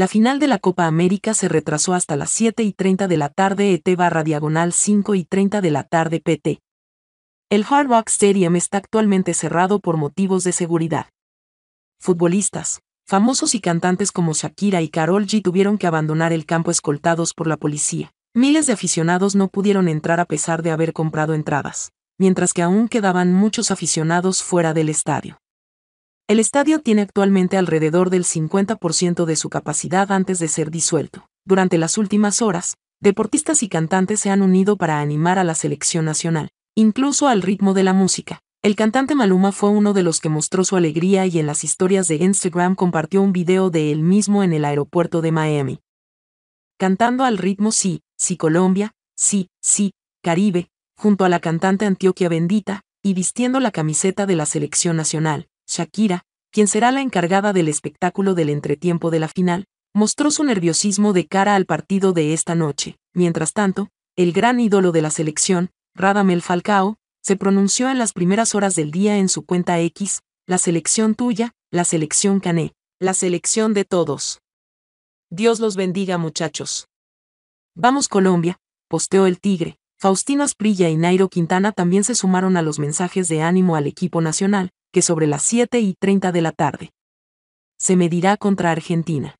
La final de la Copa América se retrasó hasta las 7 y 30 de la tarde ET barra diagonal 5 y 30 de la tarde PT. El Hard Rock Stadium está actualmente cerrado por motivos de seguridad. Futbolistas, famosos y cantantes como Shakira y Karol G tuvieron que abandonar el campo escoltados por la policía. Miles de aficionados no pudieron entrar a pesar de haber comprado entradas, mientras que aún quedaban muchos aficionados fuera del estadio. El estadio tiene actualmente alrededor del 50% de su capacidad antes de ser disuelto. Durante las últimas horas, deportistas y cantantes se han unido para animar a la selección nacional, incluso al ritmo de la música. El cantante Maluma fue uno de los que mostró su alegría y en las historias de Instagram compartió un video de él mismo en el aeropuerto de Miami. Cantando al ritmo Sí, Sí Colombia, Sí, Sí, Caribe, junto a la cantante Antioquia Bendita, y vistiendo la camiseta de la selección nacional, Shakira, quien será la encargada del espectáculo del entretiempo de la final, mostró su nerviosismo de cara al partido de esta noche. Mientras tanto, el gran ídolo de la selección, Radamel Falcao, se pronunció en las primeras horas del día en su cuenta X, la selección tuya, la selección Cané, la selección de todos. Dios los bendiga muchachos. Vamos Colombia, posteó el Tigre. Faustino Asprilla y Nairo Quintana también se sumaron a los mensajes de ánimo al equipo nacional, que sobre las 7 y 30 de la tarde. Se medirá contra Argentina.